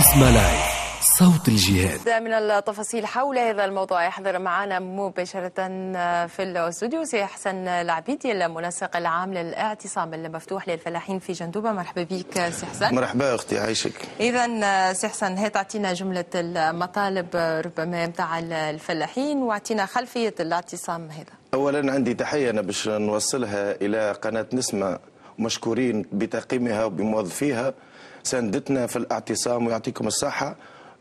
اسمع لايف صوت الجهاد من التفاصيل حول هذا الموضوع يحضر معنا مباشرة آه، في الاستوديو سي حسن العبيدي المنسق العام للاعتصام المفتوح للفلاحين في جندوبة مرحبا بك سي حسن مرحبا أختي عايشك إذا آه، سي حسن هي تعطينا جملة المطالب آه، ربما نتاع الفلاحين واعطينا خلفية الاعتصام هذا أولا عندي تحية أنا باش نوصلها إلى قناة نسمة مشكورين بتقييمها وبموظفيها ساندتنا في الاعتصام ويعطيكم الصحة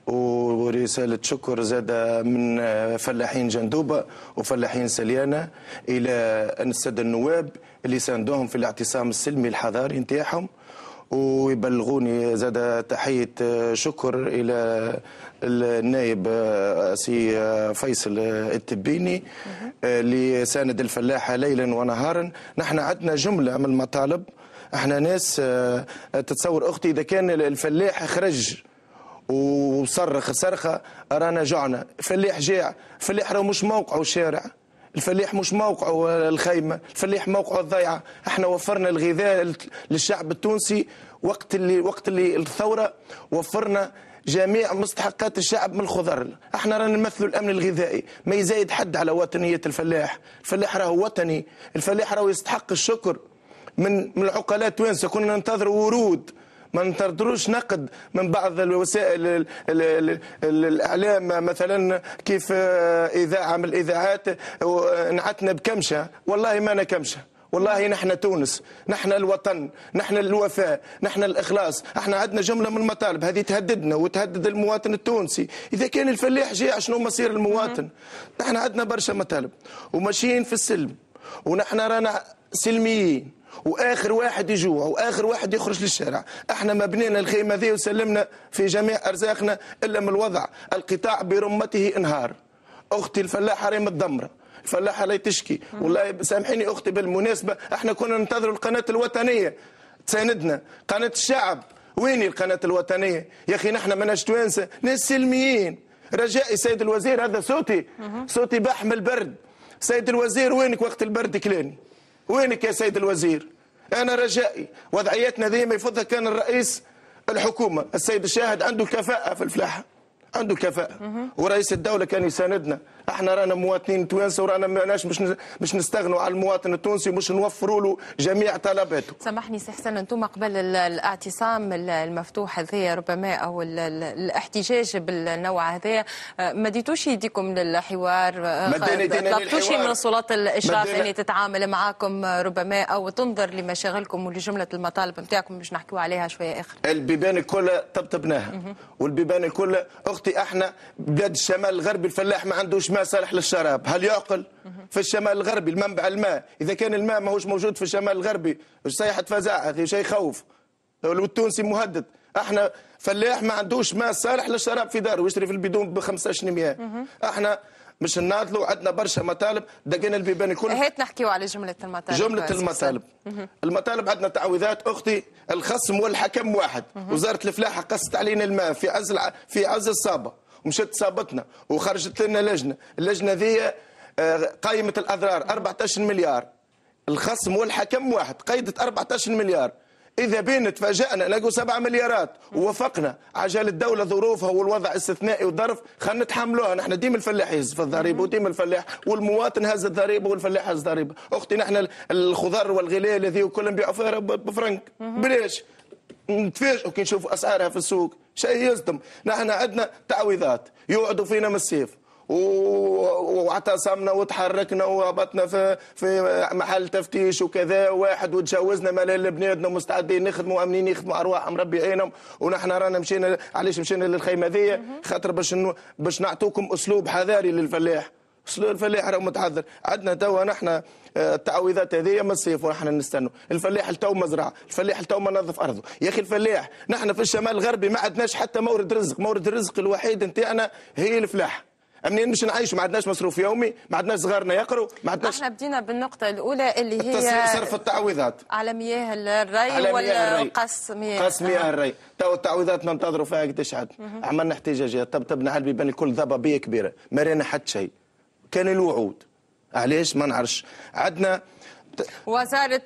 ورسالة شكر زاد من فلاحين جندوبة وفلاحين سليانة إلى السادة النواب اللي ساندوهم في الاعتصام السلمي الحضاري نتاعهم ويبلغوني زاد تحية آه، شكر إلى النائب آه، سي آه، فيصل التبيني اللي ساند الفلاحة ليلا ونهارا نحن عندنا جملة من المطالب احنا ناس تتصور أختي إذا كان الفلاح خرج وصرخ صرخة رانا جعنا فلاح جاع فلاح راه مش موقعه شارع الفلاح مش موقعه الخيمه الفلاح موقعه الضيعه احنا وفرنا الغذاء للشعب التونسي وقت اللي وقت اللي الثوره وفرنا جميع مستحقات الشعب من الخضر احنا رانا نمثلوا الامن الغذائي ما يزايد حد على وطنيه الفلاح الفلاح راهو وطني الفلاح راهو يستحق الشكر من من العقلاء التوانسه كنا ننتظر ورود ما نطردروش نقد من بعض الوسائل الاعلام مثلا كيف آه، اذاعه من الاذاعات آه، نعتنا بكمشه والله ما انا كمشه والله نحن تونس نحن الوطن نحن الوفاء نحن الإخلاص احنا عندنا جملة من المطالب هذه تهددنا وتهدد المواطن التونسي إذا كان الفلاح جاء شنو مصير المواطن احنا عندنا برشا مطالب وماشيين في السلم ونحن رانا سلميين واخر واحد يجوع واخر واحد يخرج للشارع احنا ما بنينا الخيمه ذي وسلمنا في جميع ارزاقنا الا من الوضع القطاع برمته انهار اختي الفلاحه ريم الدمرة الفلاحه لا تشكي والله سامحيني اختي بالمناسبه احنا كنا ننتظروا القناه الوطنيه تساندنا قناه الشعب وين القناه الوطنيه يا اخي نحن ما توانسه ناس سلميين رجائي سيد الوزير هذا صوتي صوتي بحمل برد سيد الوزير وينك وقت البرد كلاني وينك يا سيد الوزير أنا رجائي وضعيتنا ذي ما يفضل كان الرئيس الحكومة السيد الشاهد عنده كفاءة في الفلاحة عنده كفاءة ورئيس الدولة كان يساندنا احنا رانا مواطنين توانسه ورانا ماناش باش باش نستغنوا على المواطن التونسي ومش نوفروا له جميع طلباته. سامحني سي حسن انتم قبل الاعتصام المفتوح هذايا ربما او الاحتجاج بالنوع هذايا آه، ديتوش يديكم للحوار آه، طلبتوش من السلطات الاشراف اللي تتعامل معاكم آه، ربما او تنظر لمشاغلكم ولجمله المطالب نتاعكم باش نحكيو عليها شويه اخر. البيبان الكل طبطبناها والبيبان الكل اختي احنا بلاد الشمال الغربي الفلاح ما عندوش ما اسمها صالح للشراب هل يعقل في الشمال الغربي المنبع الماء إذا كان الماء ماهوش موجود في الشمال الغربي صيحة فزاعة أخي شيء خوف والتونسي مهدد احنا فلاح ما عندوش ماء صالح للشراب في داره ويشري في البدون ب 15 مياه احنا مش نناضلوا عندنا برشا مطالب دقينا البيبان الكل إيه، هات نحكيو على جمله المطالب جمله المطالب المطالب عندنا تعويضات اختي الخصم والحكم واحد وزاره الفلاحه قصت علينا الماء في عز في عز الصابه ومشت صابتنا وخرجت لنا لجنه اللجنه ذي آه، قائمه الاضرار 14 مليار الخصم والحكم واحد قيدت 14 مليار اذا بين تفاجأنا لقوا 7 مليارات ووافقنا عجل الدوله ظروفها والوضع استثنائي وظرف خلينا نتحملوها نحن ديما الفلاح يهز في الضريبه وديما الفلاح والمواطن هز الضريبه والفلاح هز الضريبه اختي نحن الخضر والغلال الذي كلهم نبيعوا فيها بفرنك بلاش نتفاجئوا كي نشوفوا اسعارها في السوق شيء يصدم نحن عندنا تعويضات يوعدوا فينا من السيف واعتصمنا وتحركنا وهبطنا في في محل تفتيش وكذا واحد وتجاوزنا ملال بنادنا مستعدين نخدموا امنين يخدموا ارواحهم ربي عينهم ونحن رانا مشينا علاش مشينا للخيمه ذي خاطر باش باش نعطوكم اسلوب حذاري للفلاح اسلوب الفلاح راه متحذر عندنا توا نحن التعويذات هذه من الصيف ونحن نستنوا الفلاح التو مزرعه الفلاح التو ما نظف ارضه يا اخي الفلاح نحن في الشمال الغربي ما عندناش حتى مورد رزق مورد الرزق الوحيد نتاعنا هي الفلاحه منين مش نعيش ما عندناش مصروف يومي ما عندناش صغارنا يقروا ما عندناش احنا بدينا بالنقطه الاولى اللي هي صرف التعويضات على مياه الري والقص ولا قص مياه قص مياه الري تو التعويضات ننتظروا فيها قديش عاد عملنا احتجاجات طبطبنا على البيبان الكل ضبابيه كبيره ما رينا حتى شيء كان الوعود علاش ما نعرفش عندنا وزارة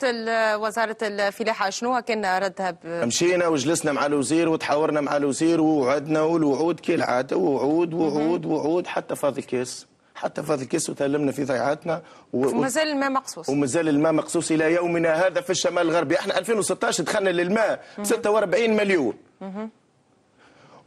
وزارة الفلاحة شنو كان ردها ب... مشينا وجلسنا مع الوزير وتحاورنا مع الوزير ووعدنا والوعود كالعادة وعود وعود وعود حتى فاض الكاس حتى فاض الكاس وتألمنا في ضيعاتنا و... ومازال الماء مقصوص ومازال الماء مقصوص إلى يومنا هذا في الشمال الغربي احنا 2016 دخلنا للماء 46 مليون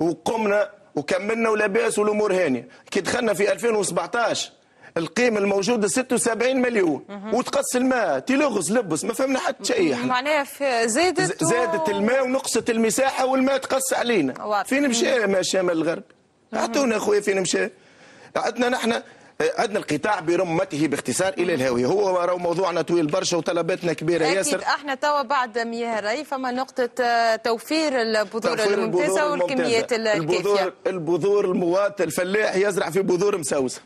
وقمنا وكملنا ولاباس والامور هانيه كي دخلنا في 2017 القيمه الموجوده 76 مليون وتقص الماء تلغز لبس ما فهمنا حتى شيء احنا معناها زادت و... زادت الماء ونقصت المساحه والماء تقص علينا فين مشى ما شمال الغرب اعطونا اخويا فين مشى عندنا نحن عندنا القطاع برمته باختصار الى الهاويه هو راهو موضوعنا طويل برشا وطلباتنا كبيره ياسر اكيد احنا توا بعد مياه الري فما نقطه آه، توفير البذور الممتازه والكميات الكافيه البذور البذور المواطن الفلاح يزرع في بذور مسوسه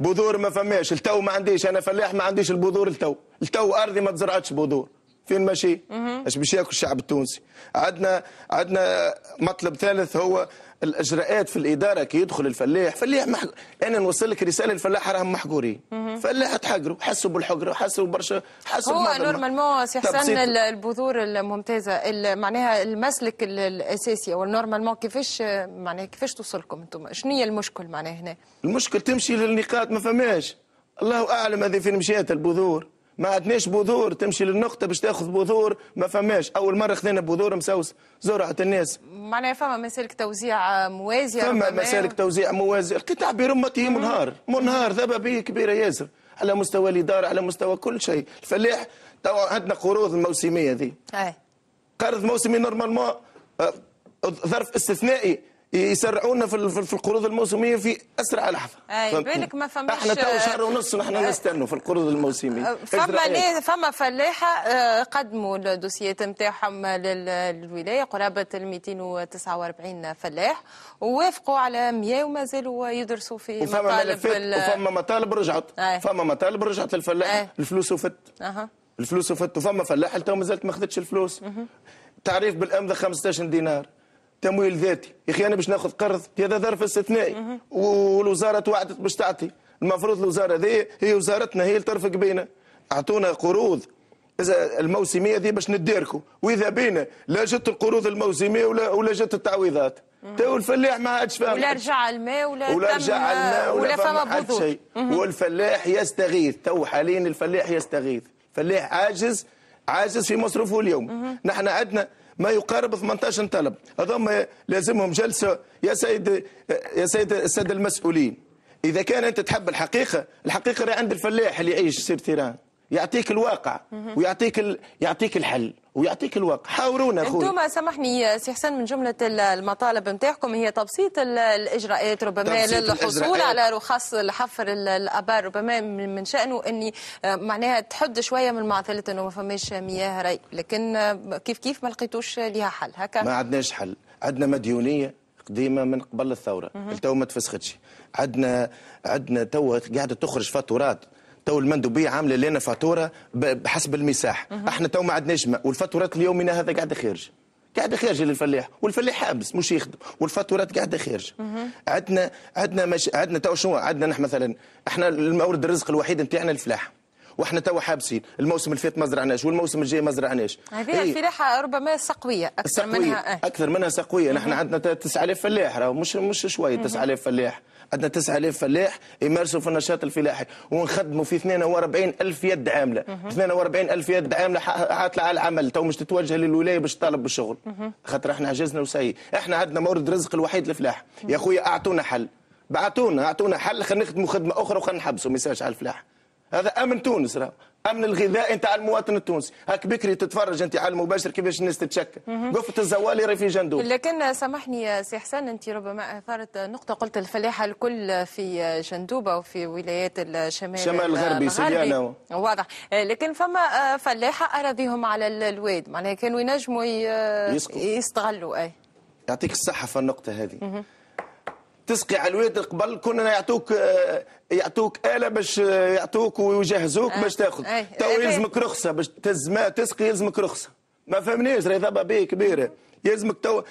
بذور ما فماش التو ما عنديش انا فلاح ما عنديش البذور التو التو ارضي ما تزرعتش بذور فين ماشي اش باش ياكل الشعب التونسي عندنا عندنا مطلب ثالث هو الاجراءات في الاداره كي يدخل الفلاح فلاح محك... انا نوصل لك رساله الفلاح راهم محقورين فلاح تحقروا حسوا بالحقره حسوا برشا حسوا هو نورمالمون سي حسن البذور الممتازه معناها المسلك الاساسي او نورمالمون كيفاش معناها كيفاش توصلكم انتم شنو هي المشكل معناها هنا المشكل تمشي للنقاط ما فماش الله اعلم هذه فين مشات البذور ما عندناش بذور تمشي للنقطة باش تاخذ بذور ما فماش أول مرة خذينا بذور مسوس زرعة الناس معناها فما مسالك توزيع موازية فما مسالك توزيع موازية القطاع برمته منهار منهار به كبيرة ياسر على مستوى الإدارة على مستوى كل شيء الفلاح تو عندنا قروض الموسمية ذي إيه. قرض موسمي نورمالمون آه، ظرف استثنائي يسرعونا في في القروض الموسميه في اسرع لحظه اي بالك ما فماش احنا تو شهر ونص ونحن أه. نستنوا في القروض الموسميه أه، فما إيه؟ فما فلاحه أه، قدموا الدوسيات نتاعهم للولايه قرابه 249 فلاح ووافقوا على 100 وما زالوا يدرسوا في وفما مطالب وفما مطالب رجعت أي. فما مطالب رجعت الفلاح الفلوس وفت أه. الفلوس وفت وفما فلاح تو مازالت ما خدتش الفلوس تعريف بالامضه 15 دينار تمويل ذاتي يا اخي انا باش ناخذ قرض هذا ظرف استثنائي والوزاره توعدت باش تعطي المفروض الوزاره ذي هي وزارتنا هي اللي ترفق بينا اعطونا قروض الموسميه ذي باش نداركوا واذا بينا لا جت القروض الموسميه ولا ولا جت التعويضات تو الفلاح ما عادش فاهم ولا رجع الماء ولا ولا رجع الماء ولا, فما بذور والفلاح يستغيث تو حاليا الفلاح يستغيث فلاح عاجز عاجز في مصروفه اليوم نحن عندنا ما يقارب 18 طلب هذوما لازمهم جلسه يا سيد يا سيد الساده المسؤولين اذا كان انت تحب الحقيقه الحقيقه راه عند الفلاح اللي يعيش سير تيران يعطيك الواقع ويعطيك ال... يعطيك الحل ويعطيك الواقع حاورونا خويا انتم سامحني سي حسن من جمله المطالب نتاعكم هي تبسيط الاجراءات ربما للحصول على رخص الحفر الابار ربما من شانه اني آه، معناها تحد شويه من معضله انه ما فماش مياه ري لكن آه، كيف كيف ما لقيتوش لها حل هكا ما عندناش حل عندنا مديونيه قديمه من قبل الثوره التو ما تفسختش عندنا عندنا تو قاعده تخرج فاتورات تو المندوبيه عامله لنا فاتوره بحسب المساح احنا تو ما عندناش ماء والفاتورات اليومنا هذا قاعده خارج قاعده خارج للفلاح والفلاح حابس مش يخدم والفاتورات قاعده خارج عندنا عندنا مش عندنا تو شنو عندنا نحن مثلا احنا المورد الرزق الوحيد نتاعنا الفلاح واحنا توا حابسين الموسم اللي فات ما زرعناش والموسم الجاي ما زرعناش هذه إيه؟ الفلاحه ربما سقويه اكثر سقوية. منها اه. اكثر منها سقويه نحن عندنا 9000 فلاح مش مش شويه 9000 فلاح عندنا 9000 فلاح يمارسوا في النشاط الفلاحي ونخدموا في 42000 يد عامله 42000 يد عامله عاطله على العمل تو مش تتوجه للولايه باش تطالب بالشغل خاطر احنا عجزنا وسيء احنا عندنا مورد رزق الوحيد الفلاح يا خويا اعطونا حل بعتونا اعطونا حل خلينا نخدموا خدمه اخرى وخلينا نحبسوا ما على الفلاح هذا امن تونس راه امن الغذاء نتاع المواطن التونسي هاك بكري تتفرج انت على المباشر كيفاش الناس تتشكل قفه الزوالي راهي في جندوب لكن سامحني سي حسن انت ربما اثارت نقطه قلت الفلاحه الكل في جندوبه وفي ولايات الشمال الشمال الغربي سيانا واضح لكن فما فلاحه اراضيهم على الواد معناها كانوا ينجموا يستغلوا اي يعطيك الصحه في النقطه هذه تسقي على الواد قبل كنا يعطوك آه، يعطوك اله باش آه، يعطوك ويجهزوك آه، باش تاخذ تو يلزمك رخصه باش تهز ماء تسقي يلزمك رخصه ما فهمناش راهي ضابه بيه كبيره يلزمك تو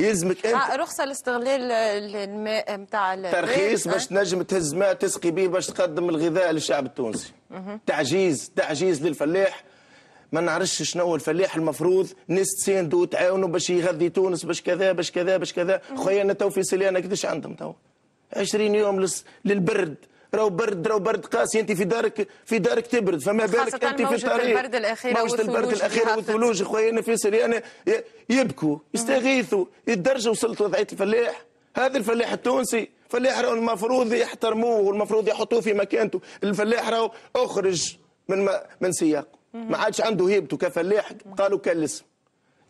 يلزمك انت رخصه لاستغلال الماء نتاع ترخيص باش تنجم تهز ماء تسقي به باش تقدم الغذاء للشعب التونسي تعجيز تعجيز للفلاح ما نعرفش شنو الفلاح المفروض تساندوا وتعاونوا باش يغذي تونس باش كذا باش كذا باش كذا خويا انا تو في سليانه قداش عندهم تو 20 يوم للبرد راهو برد راهو برد قاسي انت في دارك في دارك تبرد فما بالك انت في الطريق البرد الاخيره موجه البرد الاخيره والثلوج خويا انا في سريانه يبكوا يستغيثوا الدرجه وصلت وضعيه الفلاح هذا الفلاح التونسي فلاح راهو المفروض يحترموه والمفروض يحطوه في مكانته الفلاح راهو اخرج من من سياقه ما عادش عنده هيبته كفلاح قالوا كان الاسم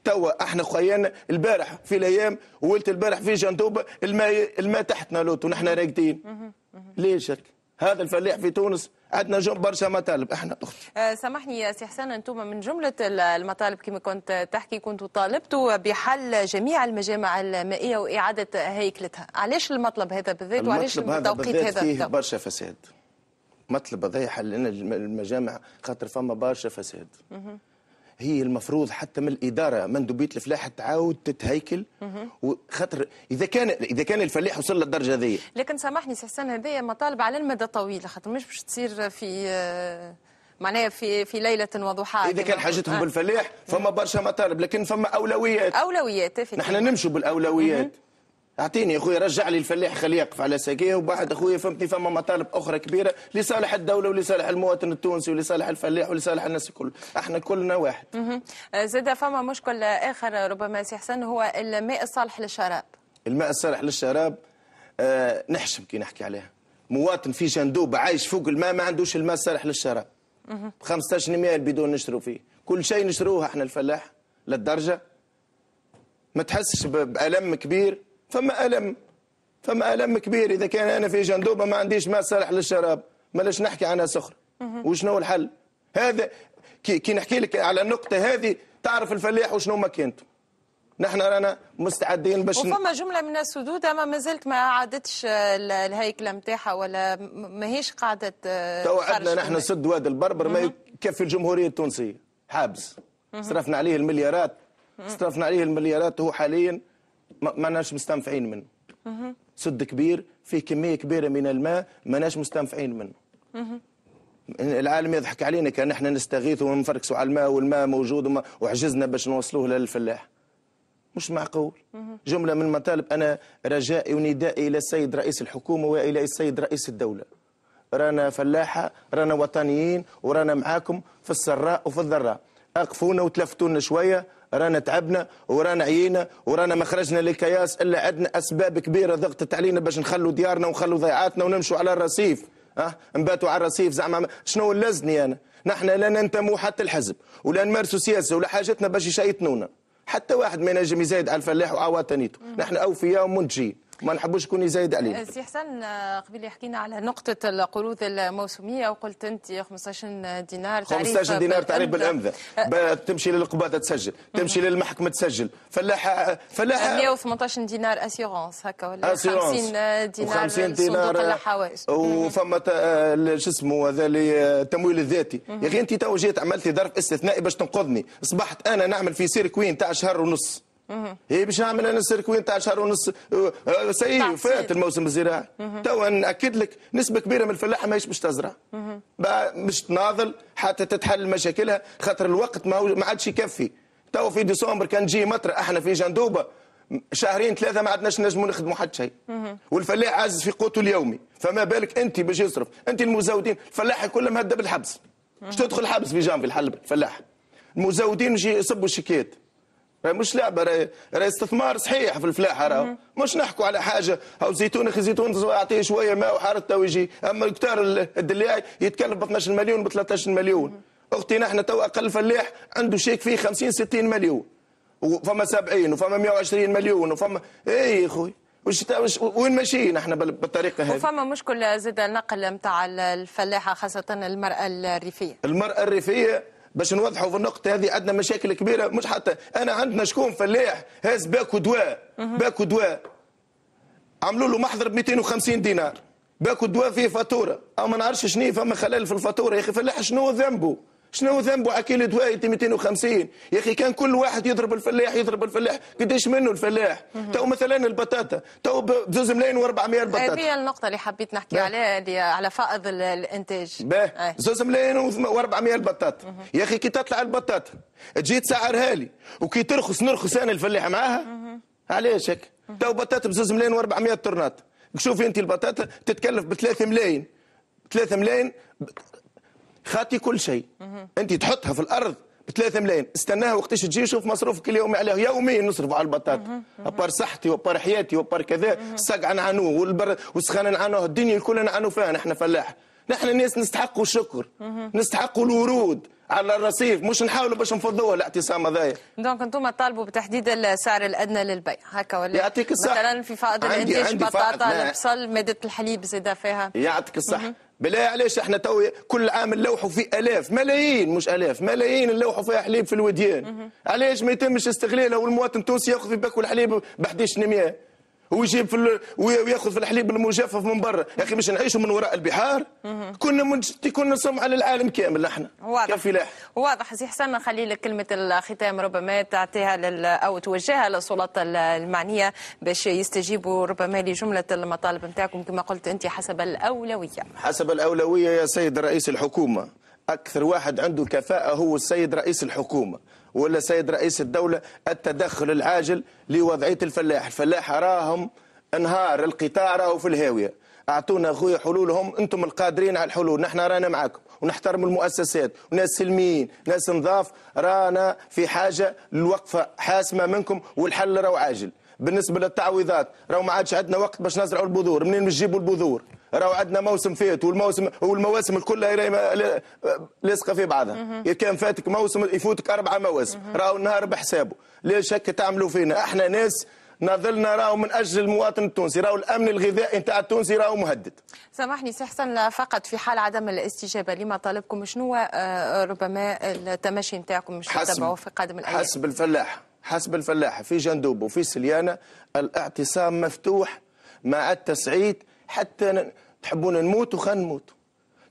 توا احنا خيانا البارح في الايام ولت البارح في جندوبه الماء الماء تحتنا لوت ونحن راقدين ليش هذا الفلاح في تونس عندنا جنب برشا مطالب احنا أه سامحني سي حسان انتم من جمله المطالب كما كنت تحكي كنتوا طالبتوا بحل جميع المجامع المائيه واعاده هيكلتها علاش المطلب هذا بالذات وعلاش التوقيت هذا هذا بالذات فيه برشا فساد مطلب هذايا حل لنا المجامع خاطر فما برشا فساد هي المفروض حتى من الاداره مندوبيه الفلاح تعاود تتهيكل وخاطر اذا كان اذا كان الفلاح وصل للدرجه هذه لكن سامحني سي حسن هذه مطالب على المدى الطويل خاطر مش باش تصير في معناها في في ليله وضحاها اذا كان حاجتهم آه. بالفلاح فما برشا مطالب لكن فما اولويات اولويات نحن نمشوا بالاولويات مه. اعطيني اخويا رجع لي الفلاح خليه يقف على ساقيه وبعد اخويا فهمتني فما مطالب اخرى كبيره لصالح الدوله ولصالح المواطن التونسي ولصالح الفلاح ولصالح الناس الكل احنا كلنا واحد آه، زاد فما مشكل اخر ربما سي حسن هو الماء الصالح للشراب الماء الصالح للشراب آه نحشم كي نحكي عليها مواطن في جندوب عايش فوق الماء ما عندوش الماء الصالح للشراب ب 15 بدون نشرو فيه كل شيء نشروه احنا الفلاح للدرجه ما تحسش بالم كبير فما ألم فما ألم كبير إذا كان أنا في جندوبة ما عنديش ماء صالح للشراب ما ليش نحكي عنها سخر وشنو الحل هذا كي, نحكي لك على النقطة هذه تعرف الفلاح وشنو مكانته نحن رانا مستعدين باش وفما جمله من السدود اما ما زلت ما عادتش الهيكله نتاعها ولا ماهيش قاعده آه، توعدنا نحن سد واد البربر ما يكفي الجمهوريه التونسيه حابس صرفنا عليه المليارات صرفنا عليه المليارات هو حاليا ما ناش مستنفعين منه سد كبير فيه كميه كبيره من الماء ما ناش مستنفعين منه العالم يضحك علينا كان احنا نستغيث ونفركسوا على الماء والماء موجود وما وحجزنا باش نوصلوه للفلاح مش معقول جملة من مطالب أنا رجائي وندائي إلى السيد رئيس الحكومة وإلى السيد رئيس الدولة رانا فلاحة رانا وطنيين ورانا معاكم في السراء وفي الذراء أقفونا وتلفتونا شوية رانا تعبنا ورانا عيينا ورانا ما خرجنا لكياس الا عندنا اسباب كبيره ضغطت علينا باش نخلوا ديارنا ونخلوا ضيعاتنا ونمشوا على الرصيف اه نباتوا على الرصيف زعما شنو اللزني انا نحن لا ننتموا حتى الحزب ولا نمارسوا سياسه ولا حاجتنا باش يشيطنونا حتى واحد ما ينجم يزايد على الفلاح وعواطنيته نحن اوفياء ومنتجين ما نحبوش يكون يزايد عليه سي حسن آه، قبل حكينا على نقطة القروض الموسمية وقلت أنت 15 دينار 15 دينار تعريف بالأمذة آه. تمشي للقباطة تسجل تمشي للمحكمة تسجل فلاحة فلاحة 118 دينار أسيغونس هكا ولا 50 دينار 50 دينار وفما شو اسمه هذا التمويل آه، الذاتي يا أخي أنت تو جيت عملتي ظرف استثنائي باش تنقذني أصبحت أنا نعمل في سيركوين تاع شهر ونص هي باش نعمل انا سيركوين تاع شهر ونص أه، أه، سي فات الموسم الزراعي توا ناكد لك نسبه كبيره من الفلاحه ماهيش باش تزرع باش تناضل حتى تتحل مشاكلها خاطر الوقت ما عادش يكفي توا في ديسمبر كان جي مطر احنا في جندوبه شهرين ثلاثه ما عدناش نجموا نخدموا حتى شيء والفلاح عازز في قوته اليومي فما بالك انت باش يصرف انت المزودين الفلاح كله مهدى بالحبس باش تدخل حبس في جانفي الحل الفلاح المزودين يجي يصبوا الشيكات مش لعبه راي راي استثمار صحيح في الفلاحه راهو مش نحكوا على حاجه او زيتون اخي زيتون اعطيه شويه ماء وحارته ويجي اما الكتار الدلاي يتكلف ب 12 مليون ب 13 مليون اختي نحن تو اقل فلاح عنده شيك فيه 50 60 مليون وفما 70 إيه وفما 120 مليون وفما اي خويا وش وين ماشيين احنا بالطريقه هذه وفما مشكل زاد النقل نتاع الفلاحه خاصه المراه الريفيه المراه الريفيه باش نوضحوا في النقطه هذه عندنا مشاكل كبيره مش حتى انا عندنا شكون فلاح هاز باكو دواء باكو دواء عملوا له محضر ب 250 دينار باكو دواء فيه فاتوره او ما نعرفش شنو فما خلل في الفاتوره يا اخي فلاح شنو ذنبه شنو ذنبه أكل دواء 250 يا اخي كان كل واحد يضرب الفلاح يضرب الفلاح قديش منه الفلاح تو مثلا البطاطا تو بزوز ملايين و400 بطاطا هذه النقطه اللي حبيت نحكي عليها اللي على فائض الانتاج باه زوز ملايين و400 بطاطا يا اخي كي تطلع البطاطا تجي تسعرها لي وكي ترخص نرخص انا الفلاح معاها علاش هيك تو بطاطا بزوز ملايين و400 طرنات شوفي انت البطاطا تتكلف ب 3 ملايين 3 ملايين خاطي كل شيء انت تحطها في الارض ب 3 ملايين استناها وقتاش تجي شوف مصروفك اليومي عليها يوميا نصرف على البطاطا ابار صحتي وابار حياتي وابار كذا السقعه نعانوه والبر والسخانه نعانوه الدنيا الكل نعانو فيها نحن فلاح نحن الناس نستحقوا الشكر نستحقوا الورود على الرصيف مش نحاولوا باش نفضوها الاعتصام هذايا دونك انتم تطالبوا بتحديد السعر الادنى للبيع هكا ولا يعطيك الصح مثلا في فائض الانتاج بطاطا البصل ماده الحليب زاده فيها يعطيك الصحه بلا علاش احنا تو كل عام نلوحوا في الاف ملايين مش الاف ملايين نلوحوا فيها حليب في الوديان علاش ما يتمش استغلالها والمواطن التونسي ياخذ في باكو الحليب ب 11 ويجيب في ال... وياخذ في الحليب المجفف من برا يا اخي مش نعيشوا من وراء البحار كنا من... كنا سمعه للعالم كامل احنا واضح كفلاح. واضح سي حسن نخلي لك كلمه الختام ربما تعطيها لل... او توجهها للسلطه المعنيه باش يستجيبوا ربما لجمله المطالب نتاعكم كما قلت انت حسب الاولويه حسب الاولويه يا سيد رئيس الحكومه اكثر واحد عنده كفاءه هو السيد رئيس الحكومه ولا سيد رئيس الدولة التدخل العاجل لوضعية الفلاح الفلاح راهم انهار القطاع راهو في الهاوية اعطونا أخويا حلولهم انتم القادرين على الحلول نحن رانا معاكم ونحترم المؤسسات وناس سلميين ناس نظاف رانا في حاجة لوقفة حاسمة منكم والحل راهو عاجل بالنسبه للتعويضات راهو ما عادش عندنا وقت باش نزرعوا البذور منين نجيبوا البذور راهو عندنا موسم فات والموسم والمواسم الكل لاصقه في بعضها كان فاتك موسم يفوتك اربع مواسم راهو النهار بحسابه ليش هكا تعملوا فينا احنا ناس نظلنا راهو من اجل المواطن التونسي راهو الامن الغذائي نتاع التونسي راهو مهدد سامحني سي حسن فقط في حال عدم الاستجابه لما طالبكم شنو آه، ربما التمشي نتاعكم مش تتبعوا في قادم الايام حسب الفلاح حسب الفلاح في جندوب وفي سليانه الاعتصام مفتوح مع التسعيد حتى تحبونا نموتوا خلينا نموتوا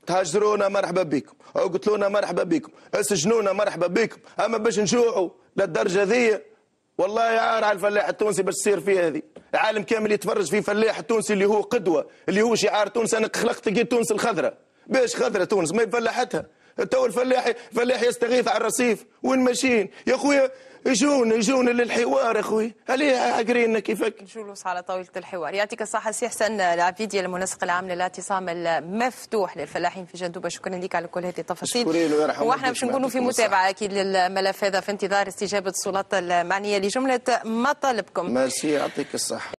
تهجرونا مرحبا بكم اقتلونا مرحبا بكم اسجنونا مرحبا بكم اما باش نجوعوا للدرجه ذي والله عار على الفلاح التونسي باش تصير في هذه العالم كامل يتفرج في فلاح التونسي اللي هو قدوه اللي هو شعار تونس انا خلقت لقيت تونس الخضراء باش خضراء تونس ما فلاحتها تو الفلاح الفلاح يستغيث على الرصيف وين ماشيين يا خويا يجون يجون للحوار اخوي عليه عقرينا كيفك جلوس على طاوله الحوار يعطيك الصحه سي حسن العبيدي المنسق العام للاعتصام المفتوح للفلاحين في جندوبه شكرا لك على كل هذه التفاصيل واحنا باش نكونوا في متابعه اكيد للملف هذا في انتظار استجابه السلطات المعنيه لجمله مطالبكم ميرسي يعطيك الصحه